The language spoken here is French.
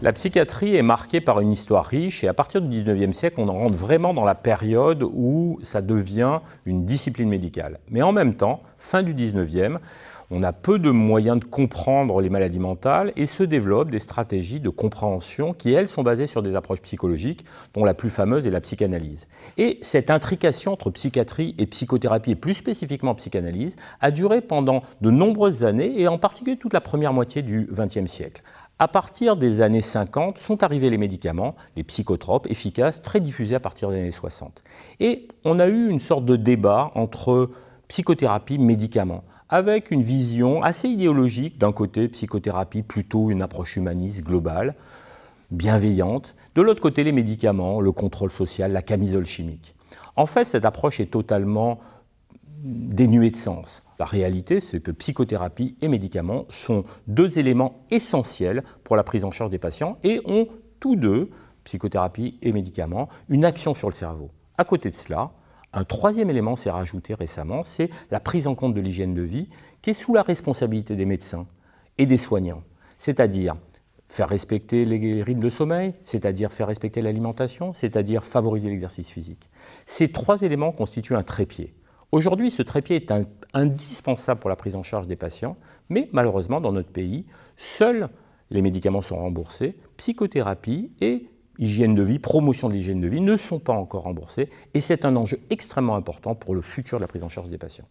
La psychiatrie est marquée par une histoire riche et à partir du 19e siècle, on en rentre vraiment dans la période où ça devient une discipline médicale. Mais en même temps, fin du 19e, on a peu de moyens de comprendre les maladies mentales et se développent des stratégies de compréhension qui, elles, sont basées sur des approches psychologiques, dont la plus fameuse est la psychanalyse. Et cette intrication entre psychiatrie et psychothérapie, et plus spécifiquement psychanalyse, a duré pendant de nombreuses années et en particulier toute la première moitié du XXe siècle. À partir des années 50, sont arrivés les médicaments, les psychotropes efficaces, très diffusés à partir des années 60. Et on a eu une sorte de débat entre psychothérapie et médicaments, avec une vision assez idéologique, d'un côté psychothérapie plutôt une approche humaniste globale, bienveillante, de l'autre côté les médicaments, le contrôle social, la camisole chimique. En fait, cette approche est totalement dénué de sens. La réalité, c'est que psychothérapie et médicaments sont deux éléments essentiels pour la prise en charge des patients et ont tous deux, psychothérapie et médicaments, une action sur le cerveau. À côté de cela, un troisième élément s'est rajouté récemment, c'est la prise en compte de l'hygiène de vie qui est sous la responsabilité des médecins et des soignants. C'est-à-dire faire respecter les rythmes de sommeil, c'est-à-dire faire respecter l'alimentation, c'est-à-dire favoriser l'exercice physique. Ces trois éléments constituent un trépied. Aujourd'hui, ce trépied est indispensable pour la prise en charge des patients, mais malheureusement, dans notre pays, seuls les médicaments sont remboursés, psychothérapie et hygiène de vie, promotion de l'hygiène de vie ne sont pas encore remboursés, et c'est un enjeu extrêmement important pour le futur de la prise en charge des patients.